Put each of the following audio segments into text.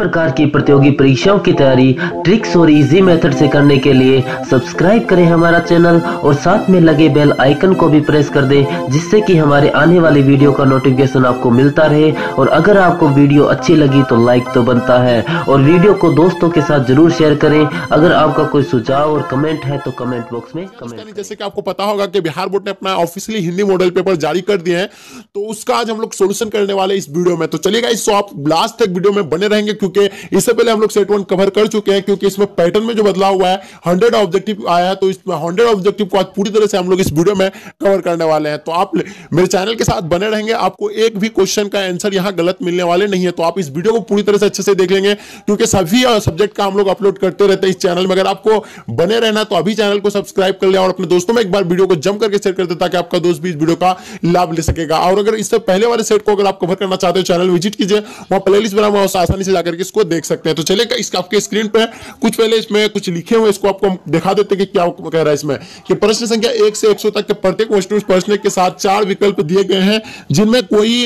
प्रकार की प्रतियोगी परीक्षाओं की तैयारी ट्रिक्स और इजी मेथड से करने के लिए सब्सक्राइब करें हमारा चैनल और साथ में लगे बेल आइकन को भी प्रेस कर दें जिससे कि हमारे आने वाले वीडियो का नोटिफिकेशन आपको मिलता रहे और अगर आपको वीडियो अच्छी लगी तो लाइक तो बनता है और वीडियो को दोस्तों के साथ जरूर शेयर करें अगर आपका कोई सुझाव और कमेंट है तो कमेंट बॉक्स में कमेंट जैसे कि आपको पता होगा कि बिहार बोर्ड ने अपना ऑफिशियली हिंदी मॉडल पेपर जारी कर दिए हैं तो उसका आज हम लोग सोल्यूशन करने वाले इस वीडियो में तो चलिएगा इस आप लास्ट तक वीडियो में बने रहेंगे क्योंकि चुके हैं इससे पहले हम लोग सेट वन कवर कर चुके हैं क्योंकि इसमें पैटर्न में जो बदलाव हुआ है हंड्रेड ऑब्जेक्टिव आया है तो इसमें हंड्रेड ऑब्जेक्टिव को आज पूरी तरह से हम लोग इस वीडियो में कवर करने वाले हैं तो आप मेरे चैनल के साथ बने रहेंगे आपको एक भी क्वेश्चन का आंसर यहाँ गलत मिलने वाले नहीं है तो आप इस वीडियो को पूरी तरह से अच्छे से देख लेंगे क्योंकि सभी सब्जेक्ट का हम लोग अपलोड करते रहते हैं इस चैनल में अगर आपको बने रहना तो अभी चैनल को सब्सक्राइब कर लिया और अपने दोस्तों में एक बार वीडियो को जम करके शेयर कर देता ताकि आपका दोस्त भी इस वीडियो का लाभ ले सकेगा और अगर इससे पहले वाले सेट को अगर आप कवर करना चाहते हो चैनल विजिट कीजिए वहां प्ले लिस्ट बना हुआ आसानी से जाकर करके इसको देख सकते हैं तो चले आपके स्क्रीन पर कुछ पहले इसमें कुछ लिखे हुए इसको आपको दिखा देते हैं कि क्या कह रहा है इसमें कि प्रश्न संख्या एक से एक सौ तक के प्रत्येक प्रश्न के साथ चार विकल्प दिए गए हैं जिनमें कोई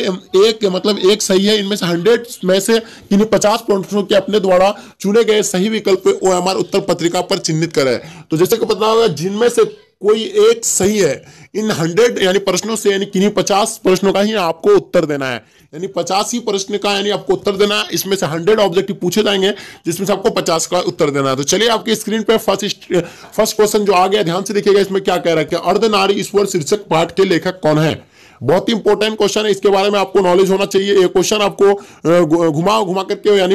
एक मतलब एक सही है इनमें से हंड्रेड में से किन्हीं पचास प्रश्नों के अपने द्वारा चुने गए सही विकल्प ओ उत्तर पत्रिका पर चिन्हित करें तो जैसे कि पता होगा जिनमें से कोई एक सही है इन हंड्रेड यानी प्रश्नों से यानी किन्हीं पचास प्रश्नों का ही आपको उत्तर देना है यानी पचास ही प्रश्न का यानी आपको उत्तर देना है इसमें से हंड्रेड ऑब्जेक्टिव पूछे जाएंगे जिसमें से आपको पचास का उत्तर देना है तो चलिए आपके स्क्रीन पर फर्स्ट फर्स्ट क्वेश्चन जो आ गया ध्यान से देखिएगा इसमें क्या कह रहा है अर्धनारी ईश्वर शीर्षक पाठ के लेखक कौन है बहुत ही इंपॉर्टेंट क्वेश्चन है इसके बारे में आपको नॉलेज होना चाहिए ये क्वेश्चन आपको घुमा घुमा करके यानी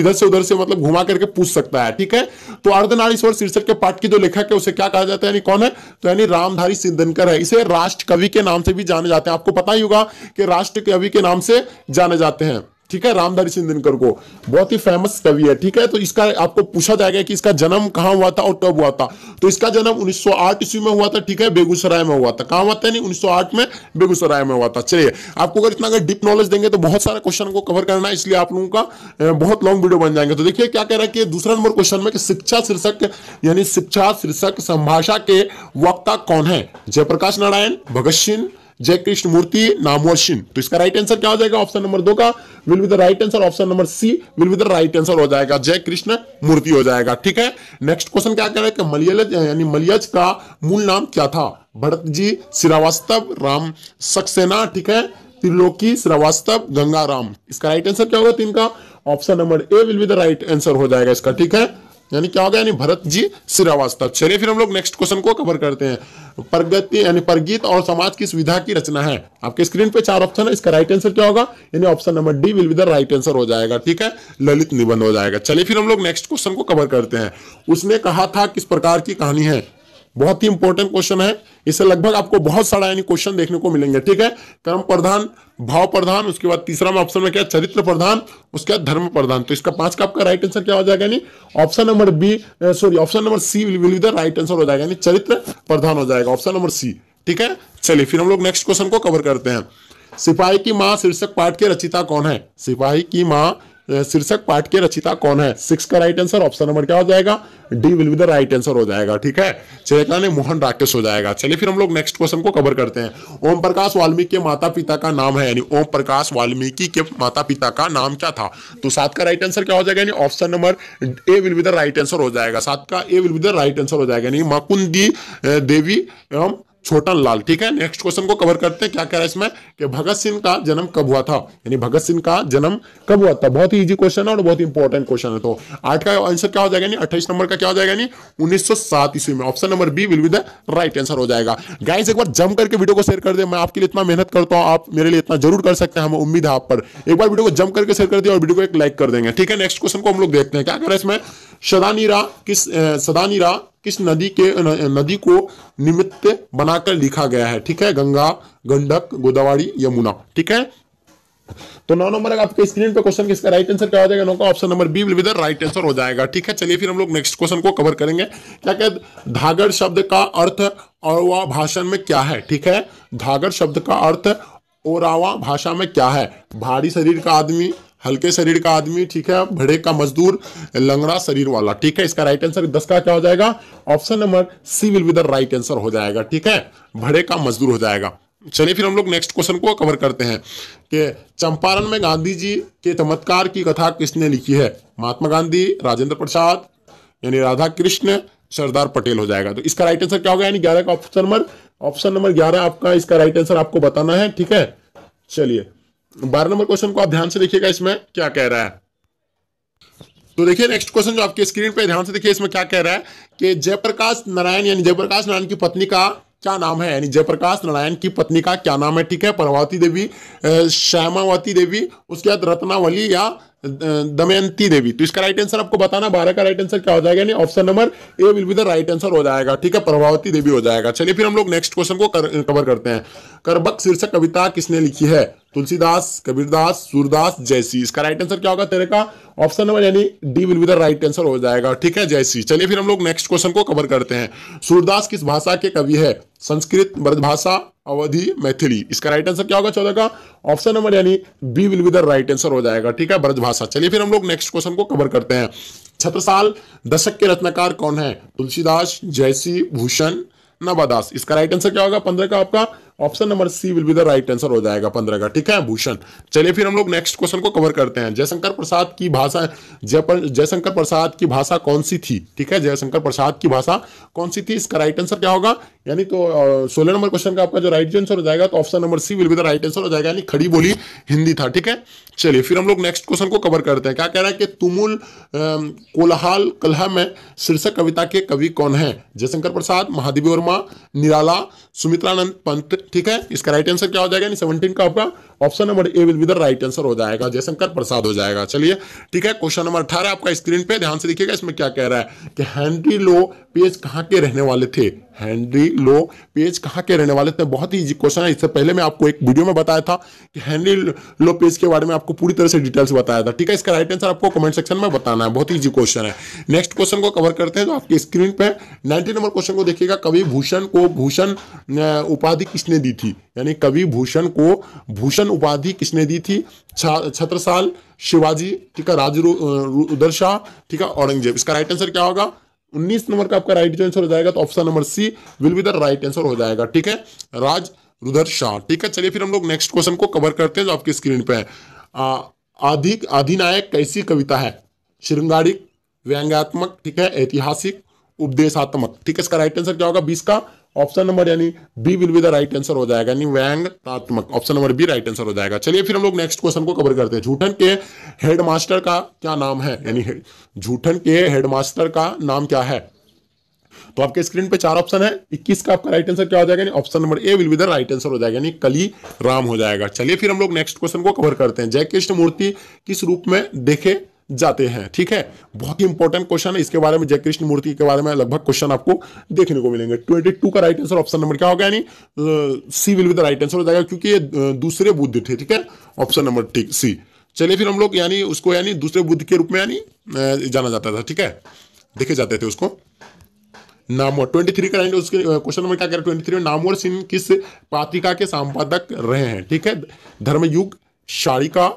इधर से उधर से मतलब घुमा करके पूछ सकता है ठीक है तो अर्धनारीश्वर शीर्षक के पाठ की जो लेखक है उसे क्या कहा जाता है यानी कौन है तो यानी रामधारी सिद्धनकर है इसे राष्ट्र कवि के नाम से भी जाने जाते हैं आपको पता ही होगा कि राष्ट्र कवि के नाम से जाने जाते हैं ठीक है रामधारी सिंह दिनकर को बहुत ही फेमस कवि है ठीक है तो इसका आपको पूछा जाएगा कि इसका जन्म कहाँ हुआ था और कब हुआ था तो इसका जन्म उन्नीस ईस्वी में हुआ था ठीक है बेगूसराय में हुआ था कहाँ हुआ था नहीं उन्नीस में बेगूसराय में हुआ था चलिए आपको अगर इतना अगर डिप नॉलेज देंगे तो बहुत सारे क्वेश्चन को कवर करना है इसलिए आप लोगों का बहुत लॉन्ग वीडियो बन जाएंगे तो देखिए क्या कह रहा है कि दूसरा नंबर क्वेश्चन में शिक्षा शीर्षक यानी शिक्षा शीर्षक संभाषा के वक्ता कौन है जयप्रकाश नारायण भगत सिंह जय कृष्ण मूर्ति नामोशिन तो इसका राइट आंसर क्या हो जाएगा ऑप्शन नंबर दो का will be the right answer option number C will be the right answer हो जाएगा जय कृष्ण मूर्ति हो जाएगा ठीक है नेक्स्ट क्वेश्चन क्या करें मलियलज यानी मलियज का मूल नाम क्या था भरत जी श्रीवास्तव राम सक्सेना ठीक है त्रिलोकी श्रीवास्तव गंगाराम इसका राइट आंसर क्या होगा तीन का option number A will be the right answer हो जाएगा इसका ठीक है यानी क्या हो गया यानी भरत जी श्रीवास्तव चलिए फिर हम लोग नेक्स्ट क्वेश्चन को कवर करते हैं प्रगति यानी प्रगीत और समाज की सुविधा की रचना है आपके स्क्रीन पे चार ऑप्शन है इसका राइट आंसर क्या होगा यानी option number D will be the right answer हो जाएगा ठीक है ललित निबंध हो जाएगा चलिए फिर हम लोग नेक्स्ट क्वेश्चन को कवर करते हैं उसने कहा था किस प्रकार की कहानी है बहुत ही इंपॉर्टेंट क्वेश्चन है इसे लगभग आपको बहुत सारा यानी क्वेश्चन देखने को मिलेंगे ठीक है कर्म प्रधान भाव प्रधान उसके बाद तीसरा में ऑप्शन में क्या चरित्र प्रधान उसके बाद धर्म प्रधान तो इसका पांच का आपका राइट आंसर क्या हो जाएगा यानी option number B sorry option number C will will the right answer हो जाएगा यानी चरित्र प्रधान हो जाएगा ऑप्शन नंबर सी ठीक है चलिए फिर हम लोग नेक्स्ट क्वेश्चन को कवर करते हैं सिपाही की माँ शीर्षक पाठ के रचिता कौन है सिपाही की माँ शीर्षक पाठ के रचिता कौन है सिक्स का राइट आंसर ऑप्शन नंबर क्या हो जाएगा D will be the right answer हो जाएगा ठीक है चलेगा ने मोहन राकेश हो जाएगा चलिए फिर हम लोग नेक्स्ट क्वेश्चन को कवर करते हैं ओम प्रकाश वाल्मीकि के माता पिता का नाम है यानी ओम प्रकाश वाल्मीकि के माता पिता का नाम क्या था तो सात का राइट आंसर क्या हो जाएगा यानी option number A will be the right answer हो जाएगा सात का A will be the right answer हो जाएगा यानी मकुंदी देवी एवं छोटा लाल ठीक है नेक्स्ट क्वेश्चन को कवर करते हैं क्या कह रहा है इसमें कि भगत सिंह का जन्म कब हुआ था यानी भगत सिंह का जन्म कब हुआ था बहुत ही इजी क्वेश्चन है और बहुत इंपॉर्टेंट क्वेश्चन है तो आठ का आंसर क्या हो जाएगा नहीं अट्ठाइस नंबर का क्या हो जाएगा नहीं उन्नीस ईस्वी में option number B will be the right answer हो जाएगा गाइज एक बार जम करके वीडियो को शेयर कर दे मैं आपके लिए इतना मेहनत करता हूँ आप मेरे लिए इतना जरूर कर सकते हैं हमें उम्मीद है आप पर एक बार वीडियो को जम करके शेयर कर दिया और वीडियो को एक लाइक कर देंगे ठीक है नेक्स्ट क्वेश्चन को हम लोग देखते हैं क्या कर रहे हैं इसमें सदानीरा किस सदानीरा किस नदी के न, नदी को निमित्त बनाकर लिखा गया है ठीक है गंगा गंडक गोदावरी यमुना ठीक है तो नौ नंबर आपके स्क्रीन पे क्वेश्चन किसका राइट आंसर क्या हो जाएगा नौ का ऑप्शन नंबर बी विल विदर राइट आंसर हो जाएगा ठीक है चलिए फिर हम लोग नेक्स्ट क्वेश्चन को कवर करेंगे क्या कहते धागर शब्द का अर्थ और भाषण में क्या है ठीक है धागर शब्द का अर्थ ओरावा भाषा में क्या है भारी शरीर का आदमी हल्के शरीर का आदमी ठीक है भड़े का मजदूर लंगड़ा शरीर वाला ठीक है इसका राइट आंसर दस का क्या हो जाएगा option number C will be the right answer हो जाएगा ठीक है भड़े का मजदूर हो जाएगा चलिए फिर हम लोग नेक्स्ट क्वेश्चन को कवर करते हैं कि चंपारण में गांधी जी के चमत्कार की कथा किसने लिखी है महात्मा गांधी राजेंद्र प्रसाद यानी राधा कृष्ण सरदार पटेल हो जाएगा तो इसका राइट आंसर क्या होगा यानी ग्यारह का ऑप्शन नंबर ऑप्शन नंबर ग्यारह आपका इसका राइट आंसर आपको बताना है ठीक है चलिए बारह नंबर क्वेश्चन को आप ध्यान से देखिएगा इसमें क्या कह रहा है तो देखिए नेक्स्ट क्वेश्चन जो आपके स्क्रीन पे ध्यान से देखिए इसमें क्या कह रहा है कि जयप्रकाश नारायण यानी जयप्रकाश नारायण की पत्नी का क्या नाम है यानी जयप्रकाश नारायण की पत्नी का क्या नाम है ठीक है प्रभावती देवी श्यामावती देवी उसके बाद रत्नावली या दमयंती देवी तो इसका राइट आंसर आपको बताना बारह का राइट आंसर क्या हो जाएगा यानी option number A will be the right answer हो जाएगा ठीक है प्रभावती देवी हो जाएगा चलिए फिर हम लोग नेक्स्ट क्वेश्चन को कर, कवर करते हैं करबक शीर्षक कविता किसने लिखी है तुलसीदास कबीरदास सूरदास जयसी इसका राइट आंसर क्या होगा तेरे का ऑप्शन नंबर यानी D will be the right answer हो जाएगा ठीक है जयसी चलिए फिर हम लोग नेक्स्ट क्वेश्चन को कवर करते हैं सूरदास किस भाषा के कवि है संस्कृत ब्रजभाषा अवधि मैथिली इसका राइट आंसर क्या होगा चौदह का ऑप्शन नंबर यानी B will be the right answer हो जाएगा ठीक है ब्रजभाषा चलिए फिर हम लोग नेक्स्ट क्वेश्चन को कवर करते हैं छत्रसाल दशक के रत्नकार कौन है तुलसीदास जयसी भूषण नवादास इसका राइट आंसर क्या होगा पंद्रह का आपका option number C will be the right answer हो जाएगा पंद्रह का ठीक है भूषण चलिए फिर हम लोग नेक्स्ट क्वेश्चन को कवर करते हैं जयशंकर प्रसाद की भाषा जयशंकर प्रसाद की भाषा कौन सी थी ठीक है जयशंकर प्रसाद की भाषा कौन सी थी इसका राइट आंसर क्या होगा यानी तो सोलह नंबर क्वेश्चन का आपका जो राइट आंसर हो जाएगा तो option number C will be the right answer हो जाएगा यानी खड़ी बोली हिंदी था ठीक है चलिए फिर हम लोग नेक्स्ट क्वेश्चन को कवर करते हैं क्या कह रहा है कि तुमुल कोलहाल कलह में शीर्षक कविता के कवि कौन है जयशंकर प्रसाद महादेवी वर्मा निराला सुमित्रानंद पंत ठीक है इसका राइट आंसर क्या हो जाएगा सेवनटीन का आपका option number A will be the right answer हो जाएगा जयशंकर प्रसाद हो जाएगा चलिए ठीक है क्वेश्चन नंबर अठारह आपका स्क्रीन पे ध्यान से देखिएगा इसमें क्या कह रहा है कि हेनरी लो पेज कहाँ के रहने वाले थे हेनरी लो पेज कहाँ के रहने वाले थे बहुत ही इजी क्वेश्चन है इससे पहले मैं आपको एक वीडियो में बताया था कि हेनरी लो पेज के बारे में आपको पूरी तरह से डिटेल्स बताया था ठीक है इसका राइट आंसर आपको कमेंट सेक्शन में बताना है बहुत ही इजी क्वेश्चन है नेक्स्ट क्वेश्चन को कवर करते हैं तो आपके स्क्रीन पर नाइनटी नंबर क्वेश्चन को देखिएगा कवि भूषण को भूषण उपाधि किसने दी थी यानी कवि भूषण को भूषण उपाधि किसने दी थी छत्रसाल शिवाजी ठीक है राजदर शाह ठीक है औरंगजेब इसका राइट आंसर क्या होगा 19 नंबर का आपका राइट आंसर हो जाएगा तो option number C will be the right answer हो जाएगा ठीक है राज रुधर शाह ठीक है चलिए फिर हम लोग नेक्स्ट क्वेश्चन को कवर करते हैं जो आपकी स्क्रीन पे है आधिक आधिनायक कैसी कविता है श्रृंगारिक व्यंग्यात्मक ठीक है ऐतिहासिक उपदेशात्मक ठीक है इसका राइट आंसर क्या होगा बीस का ऑप्शन नंबर यानी B will be the right answer हो जाएगा यानी व्यंगतात्मक option number B right answer हो जाएगा चलिए फिर हम लोग नेक्स्ट क्वेश्चन को कवर करते हैं झूठन के हेडमास्टर का क्या नाम है यानी झूठन के हेडमास्टर का नाम क्या है तो आपके स्क्रीन पे चार ऑप्शन है 21 का आपका राइट आंसर क्या हो जाएगा option number A will be the right answer हो जाएगा यानी कली राम हो जाएगा चलिए फिर हम लोग नेक्स्ट क्वेश्चन को कवर करते हैं जय कृष्ण मूर्ति किस रूप में देखे जाते हैं ठीक है बहुत ही इंपॉर्टेंट क्वेश्चन है इसके बारे में जयकृष्ण मूर्ति के बारे में लगभग क्वेश्चन आपको देखने को मिलेंगे ट्वेंटी का राइट आंसर ऑप्शन नंबर क्या होगा यानी C will with right answer हो जाएगा क्योंकि ये दूसरे बुद्ध थे ठीक है ऑप्शन नंबर ठीक सी चलिए फिर हम लोग यानी उसको यानी दूसरे बुद्ध के रूप में यानी जाना जाता था ठीक है देखे जाते थे उसको नामवर ट्वेंटी थ्री का राइट उसके क्वेश्चन नंबर क्या कह रहे हैं ट्वेंटी थ्री में नामवर सिंह किस पात्रिका के संपादक रहे हैं ठीक है धर्मयुग शारिका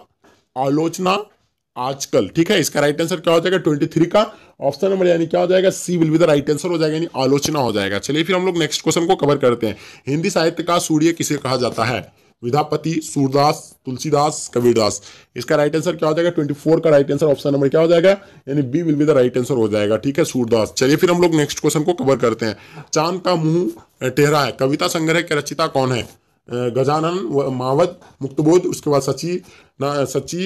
आलोचना आजकल ठीक है इसका राइट आंसर क्या हो जाएगा ट्वेंटी थ्री का ऑप्शन नंबर यानी क्या हो जाएगा C will be the right answer हो जाएगा यानी आलोचना हो जाएगा चलिए फिर हम लोग नेक्स्ट क्वेश्चन को कवर करते हैं हिंदी साहित्य का सूर्य किसे कहा जाता है विधापति सूरदास तुलसीदास कबीरदास इसका राइट आंसर क्या हो जाएगा ट्वेंटी फोर का राइट आंसर ऑप्शन नंबर क्या हो जाएगा यानी B will be the right answer हो जाएगा ठीक है सूरदास चलिए फिर हम लोग नेक्स्ट क्वेश्चन को कवर करते हैं चांद का मुंह टेहरा है कविता संग्रह के रचिता कौन है गजानन मावत मुक्तबोध उसके बाद सची ना सची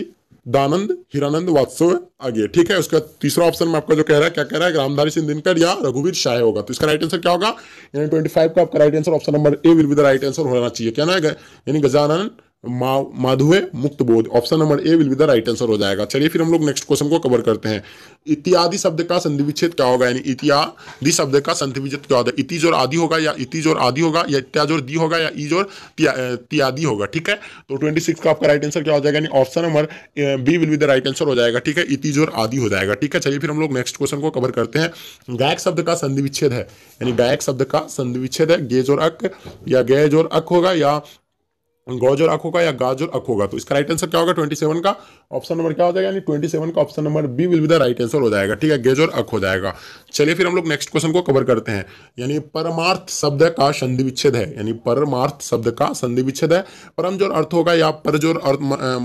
दानंद हिरानंद वात्सव आगे ठीक है उसका तीसरा ऑप्शन में आपका जो कह रहा है क्या कह रहा है रामधारी सिंह दिनकर या रघुवीर शाह होगा तो इसका राइट आंसर क्या होगा यानी ट्वेंटी फाइव का आपका right answer option number A will be the right answer होना चाहिए क्या ना यानी गजानन माधुए Muktibodh option number A will be the right answer हो जाएगा चलिए फिर हम लोग नेक्स्ट क्वेश्चन को कवर करते हैं इत्यादि शब्द का संधि विच्छेद क्या होगा यानी इत्यादि शब्द का संधि विच्छेद क्या होगा इतिज और आदि होगा या इतिज और आदि होगा या इत्याज और दी होगा या ईज और त्यादि होगा ठीक है तो ट्वेंटी सिक्स का आपका राइट आंसर क्या हो जाएगा यानी option number B will be the right answer हो जाएगा ठीक है इतिज और आदि हो जाएगा ठीक है चलिए फिर हम लोग नेक्स्ट क्वेश्चन को कवर करते हैं गायक शब्द का संधि विच्छेद है यानी गायक शब्द का संधि विच्छेद है गेज और अक या गैज और अक होगा या गौज और आंखों का या गाजर अख आंखों का तो इसका राइट आंसर क्या होगा 27 का ऑप्शन नंबर क्या हो जाएगा यानी 27 का option number B will be the right answer हो जाएगा ठीक है गेजर अख हो जाएगा चलिए फिर हम लोग नेक्स्ट क्वेश्चन को कवर करते हैं यानी परमार्थ शब्द का संधि विच्छेद है यानी परमार्थ शब्द का संधि विच्छेद है परम जोर अर्थ होगा या परजोर अर्थ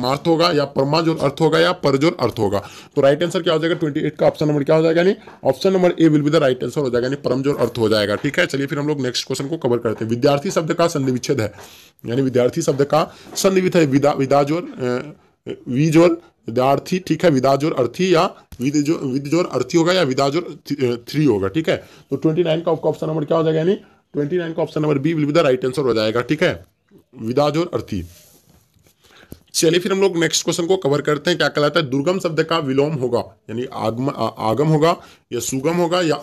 मार्थ होगा या परमा जोर अर्थ होगा या परजोर अर्थ होगा तो राइट आंसर क्या हो जाएगा ट्वेंटी का ऑप्शन नंबर क्या हो जाएगा यानी option number A will be the right answer हो जाएगा यानी परम जोर अर्थ हो जाएगा ठीक है चलिए फिर हम लोग नेक्स्ट क्वेश्चन को कवर करते हैं विद्यार्थी शब्द का संधि विच्छेद है यानी विद्यार्थी शब्द का संधिवित है विदा विदाजोर विजोर अर्थी ठीक है विदाजोर अर्थी या विदजोर विदजोर अर्थी होगा या विदाजोर थ्री होगा ठीक है तो ट्वेंटी नाइन का आपका ऑप्शन नंबर क्या हो जाएगा यानी ट्वेंटी नाइन का option number B will be the right answer हो जाएगा ठीक है विदाजोर अर्थी चलिए फिर हम लोग नेक्स्ट क्वेश्चन को कवर करते हैं क्या कहलाता है दुर्गम शब्द का विलोम होगा यानी आगम आगम होगा या सुगम होगा या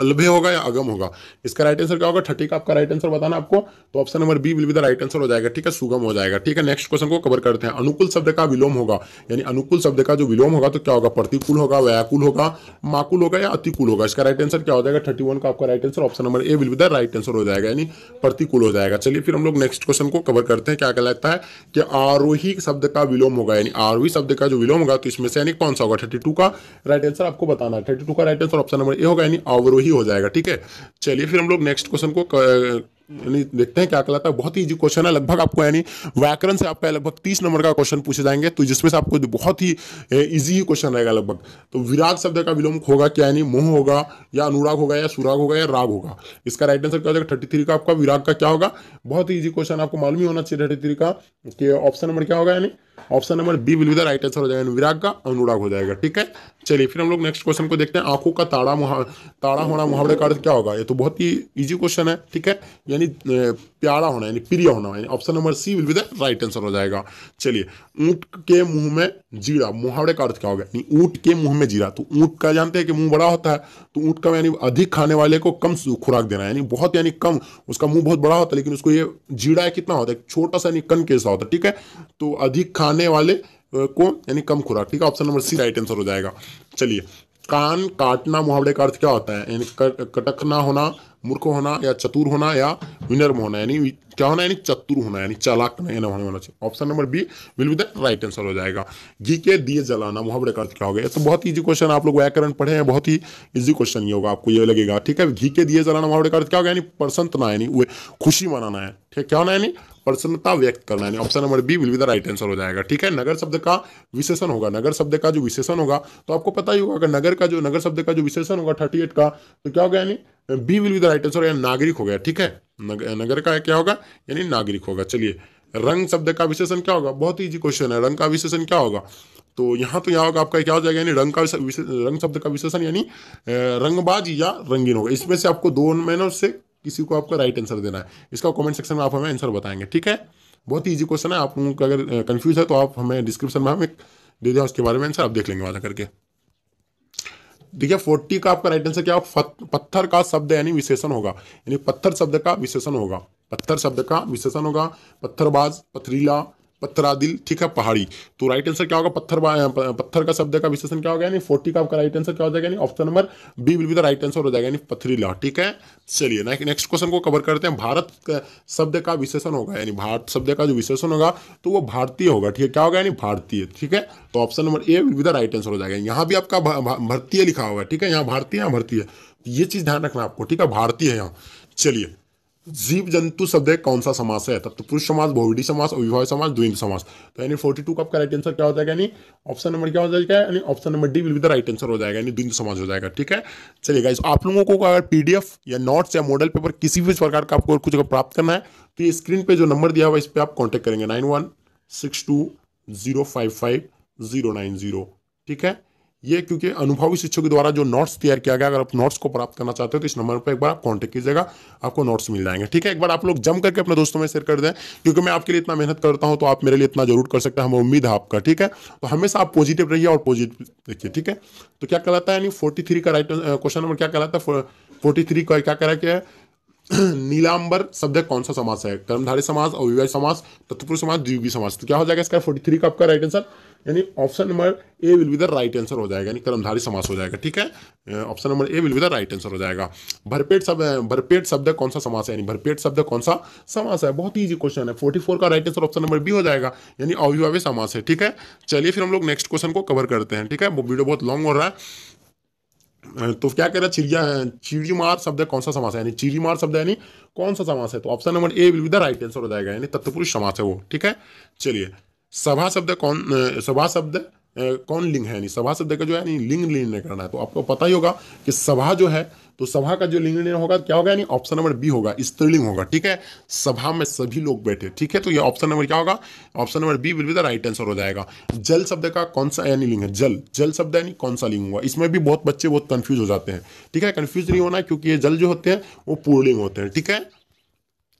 अलभे होगा या अगम होगा इसका राइट आंसर क्या होगा थर्टी का आपका राइट आंसर बताना आपको तो option number B will be the right answer हो जाएगा ठीक है सुगम हो जाएगा ठीक है नेक्स्ट क्वेश्चन को कवर करते हैं अनुकूल शब्द का विलोम होगा यानी अनुकूल शब्द का जो विलोम होगा तो क्या होगा प्रतिकूल होगा व्याकुल होगा माकुल होगा या अतिकूल होगा इसका राइट आंसर क्या हो जाएगा थर्टी का आपका right answer option number A will be the right answer हो जाएगा यानी प्रतिकूल हो जाएगा चलिए फिर हम लोग नेक्स्ट क्वेश्चन को कवर करते हैं क्या कहलाता है कि आरोही शब्द का विलोम होगा यानी आरोही शब्द का जो विलोम होगा तो इसमें से यानी कौन सा होगा थर्टी का राइट आंसर आपको बताना है थर्टी का right answer option number A होगा यानी अवरोही ही हो जाएगा ठीक है चलिए फिर हम लोग नेक्स्ट क्वेश्चन को क, देखते हैं क्या कहलाता है बहुत ही इजी क्वेश्चन है लगभग आपको यानी व्याकरण से आपका लगभग तीस नंबर का क्वेश्चन पूछे जाएंगे तो जिसमें से आपको बहुत ही इजी ही क्वेश्चन रहेगा लगभग तो विराग शब्द का विलोम होगा क्या यानी मोह होगा या अनुराग होगा या सुराग होगा या राग होगा इसका राइट आंसर क्या हो जाएगा थर्टी का आपका विराग का क्या होगा बहुत ही ईजी क्वेश्चन आपको मालूम ही होना चाहिए थर्टी का कि ऑप्शन नंबर क्या होगा यानी option number B will be the right answer हो जाएगा अनुराग का अनुराग हो जाएगा ठीक है चलिए फिर हम लोग नेक्स्ट क्वेश्चन को देखते हैं आंखों का ताड़ा मुहा ताड़ा होना मुहावरे का अर्थ क्या होगा ये तो बहुत ही इजी क्वेश्चन है ठीक है यानी प्यारा होना यानी प्रिय होना यानी option number C will be the right answer हो जाएगा चलिए ऊंट के मुंह में जीरा मुहावरे का अर्थ क्या होगा यानी ऊँट के मुंह में जीरा तो ऊंट का जानते हैं कि मुंह बड़ा होता है तो ऊंट का यानी अधिक खाने वाले को कम खुराक देना यानी बहुत यानी कम उसका मुंह बहुत बड़ा होता है लेकिन उसको ये जीरा कितना होता है छोटा सा यानी कन के होता है ठीक है तो अधिक खाने वाले को यानी कम खुराक ठीक है option number C right answer हो जाएगा चलिए कान काटना मुहावरे का अर्थ क्या होता है यानी कटकना होना मूर्ख होना या चतुर होना या विनर्म होना यानी क्या होना यानी चतुर होना यानी चालाक नहीं होने होना चाहिए option number B will be the right answer हो जाएगा घी के दिए जलाना मुहावरे का अर्थ क्या हो गया तो बहुत इजी क्वेश्चन आप लोग व्याकरण पढ़े हैं बहुत ही इजी क्वेश्चन ये होगा आपको ये लगेगा ठीक है घी के दिए जलाना मुहावरे का अर्थ क्या होगा यानी प्रसन्न यानी खुशी मनाना है ठीक क्या होना यानी प्रसन्नता व्यक्त करना यानी option number B will be the right answer हो जाएगा ठीक है नगर शब्द का विशेषण होगा नगर शब्द का जो विशेषण होगा तो आपको पता ही होगा अगर नगर का जो नगर शब्द का जो विशेषण होगा थर्टी का तो क्या होगा यानी B will be the right answer यानी नागरिक हो गया ठीक है नगर का क्या होगा यानी नागरिक होगा चलिए रंग शब्द का विशेषण क्या होगा बहुत ईजी क्वेश्चन है रंग का विशेषण क्या होगा तो यहाँ तो यहाँ होगा आपका क्या हो जाएगा यानी रंग का रंग शब्द का विशेषण यानी रंगबाज या रंगीन होगा इसमें से आपको दोनों मैनों से किसी को आपका राइट आंसर देना है इसका कमेंट सेक्शन में आप हमें आंसर बताएंगे ठीक है बहुत ही ईजी क्वेश्चन है आप लोगों का अगर कंफ्यूज है तो आप हमें डिस्क्रिप्शन में हमें दे दिया उसके बारे में आंसर आप देख लेंगे वहाँ करके देखिए फोर्टी का आपका राइट आंसर क्या पत्थर का शब्द यानी विशेषण होगा यानी पत्थर शब्द का विशेषण होगा पत्थर शब्द का विशेषण होगा पत्थरबाज पथरीला पत्थरादिल ठीक है पहाड़ी तो राइट आंसर क्या होगा पत्थर पत्थर का शब्द का विशेषण क्या होगा यानी फोर्टी का आपका राइट आंसर क्या हो जाएगा यानी option number B will be the right answer हो जाएगा यानी पथरीला ठीक है चलिए ना नेक्स्ट क्वेश्चन को कवर करते हैं भारत शब्द का विशेषण होगा यानी भारत शब्द का जो विशेषण होगा तो वो भारतीय होगा ठीक है क्या होगा यानी भारतीय ठीक है तो option number A will be the right answer हो जाएगा यहाँ भी आपका भारतीय लिखा हुआ है ठीक है यहाँ भारतीय यहाँ भारतीय ये चीज़ ध्यान रखना आपको ठीक है भारतीय है यहाँ चलिए जीव जंतु शब्द है कौन सा समास है तब तो पुरुष समाज बहुवडी समास अविवाह समाज द्विंद समास तो यानी फोर्टी टू का आपका राइट आंसर क्या हो जाएगा यानी ऑप्शन नंबर क्या हो जाएगा यानी option number D will be the right answer हो जाएगा यानी द्विंद समाज हो जाएगा ठीक है चलिएगा इस आप लोगों को अगर पीडीएफ या नोट्स या मॉडल पेपर किसी भी प्रकार का आपको कुछ प्राप्त करना है तो ये स्क्रीन पर जो नंबर दिया हुआ इस पर आप कॉन्टेक्ट करेंगे nine one six two zero five five zero nine zero ठीक है ये क्योंकि अनुभवी शिक्षक द्वारा जो नोट्स तैयार किया गया अगर आप नोट्स को प्राप्त करना चाहते हो तो इस नंबर पर एक बार आप कॉन्टेक्ट कीजिएगा आपको नोट्स मिल जाएंगे ठीक है एक बार आप लोग जम करके अपने दोस्तों में शेयर कर दें क्योंकि मैं आपके लिए इतना मेहनत करता हूँ तो आप मेरे लिए इतना जरूर कर सकते हैं हमें उम्मीद है आपका ठीक है तो हमेशा आप पॉजिटिव रहिए और पॉजिटिव देखिए ठीक है तो क्या कहलाता है यानी फोर्टी का राइट क्वेश्चन नंबर क्या कहलाता है फोर्टी का क्या कह है नीलांबर शब्द कौन सा समाज है कर्मधारी समाज अविवाह समाज तत्पुरुष समाज द्वीपी समाज तो क्या हो जाएगा इसका फोर्टी थ्री का आपका राइट आंसर यानी option number A will be the right answer हो जाएगा यानी कर्मधारी समास हो जाएगा ठीक है option number A will be the right answer हो जाएगा भरपेट शब्द भरपेट शब्द कौन सा समास है यानी भरपेट शब्द कौन सा समास है बहुत ईजी क्वेश्चन है 44 का right answer option number B हो जाएगा यानी अव्यवाह्य समास है ठीक है चलिए फिर हम लोग नेक्स्ट क्वेश्चन को कवर करते हैं ठीक है वीडियो बहुत लॉन्ग हो रहा है तो क्या कह रहा है चिड़िया चिड़ीमार शब्द कौन सा समास है यानी चिड़ीमार शब्द यानी कौन सा समास है तो option number A will be the right answer हो जाएगा यानी तत्पुरुष समास है वो ठीक है चलिए सभा शब्द कौन सभा शब्द कौन लिंग है यानी सभा शब्द का जो है यानी लिंग निर्णय करना है तो आपको पता ही होगा कि सभा जो है तो सभा का जो लिंग निर्णय होगा क्या होगा यानी ऑप्शन नंबर बी होगा स्त्रीलिंग होगा ठीक है सभा में सभी लोग बैठे ठीक है तो ये ऑप्शन नंबर क्या होगा option number B will be the right answer हो जाएगा जल शब्द का कौन सा यानी लिंग है जल जल शब्द यानी कौन सा लिंग हुआ इसमें भी बहुत बच्चे बहुत कंफ्यूज हो जाते हैं ठीक है कन्फ्यूज नहीं होना क्योंकि ये जल जो होते हैं वो पूर्णलिंग होते हैं ठीक है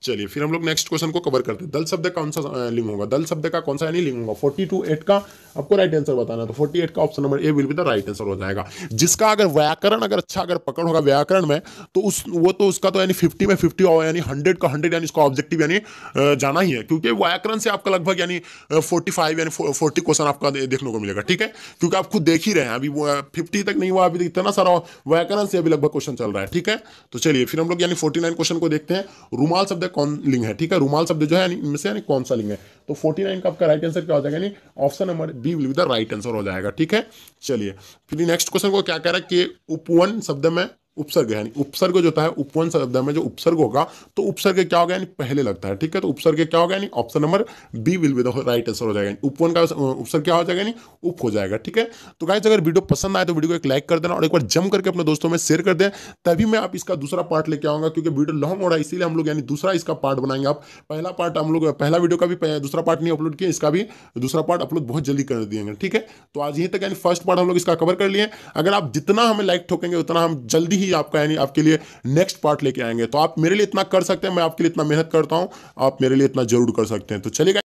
चलिए फिर हम लोग नेक्स्ट क्वेश्चन को कवर करते हैं दल शब्द कौन सा लिंग होगा दल शब्द का कौन सा यानी लिंग होगा फोर्टी टू एट का आपको राइट आंसर बताना तो फोर्टी एट का option number A will be the right answer हो जाएगा जिसका अगर व्याकरण अगर अच्छा अगर पकड़ होगा व्याकरण में तो उस वो तो उसका तो यानी फिफ्टी में फिफ्टी यानी हंड्रेड का हंड्रेड यानी इसका ऑब्जेक्टिव यानी जाना ही है क्योंकि व्याकरण से आपका लगभग यानी फोर्टी फाइव यानी फोर्टी क्वेश्चन आपका देखने को मिलेगा ठीक है क्योंकि आप खुद देख ही रहे हैं अभी फिफ्टी तक नहीं हुआ अभी इतना सारा व्याकरण से अभी लगभग क्वेश्चन चल रहा है ठीक है तो चलिए फिर हम लोग यानी फोर्टी क्वेश्चन को देखते हैं रूमाल शब्द कौन लिंग है ठीक है रूमाल शब्द जो है इनमें से यानी कौन सा लिंग है तो 49 का आपका राइट आंसर क्या हो जाएगा यानी option number B will be the right answer हो जाएगा ठीक है चलिए फिर नेक्स्ट क्वेश्चन को क्या कह रहा है कि उपवन शब्द में उपसर्ग यानी उपसर्ग जो है उपवन शब्द में जो उपसर्ग होगा तो उपसर्ग क्या होगा यानी पहले लगता है ठीक है तो उपसर्ग क्या होगा यानी option number B will be the right answer हो जाएगा उपवन का उपसर्ग क्या हो जाएगा यानी उप हो जाएगा ठीक है तो गाइस अगर वीडियो पसंद आए तो वीडियो को एक लाइक कर देना और एक बार जम करके अपने दोस्तों में शेयर कर दें तभी मैं आप इसका दूसरा पार्ट लेके आऊंगा क्योंकि वीडियो लॉन्ग हो रहा है इसीलिए हम लोग यानी दूसरा इसका पार्ट बनाएंगे आप पहला पार्ट हम लोग पहला वीडियो का भी दूसरा पार्ट नहीं अपलोड किया इसका भी दूसरा पार्ट अपलोड बहुत जल्दी कर देंगे ठीक है तो आज यही तक यानी फर्स्ट पार्ट हम लोग इसका कवर कर लिए अगर आप जितना हमें लाइक ठोकेंगे उतना हम जल्दी ही आपका यानी आपके लिए नेक्स्ट पार्ट लेके आएंगे तो आप मेरे लिए इतना कर सकते हैं मैं आपके लिए इतना मेहनत करता हूँ आप मेरे लिए इतना जरूर कर सकते हैं तो चलेगा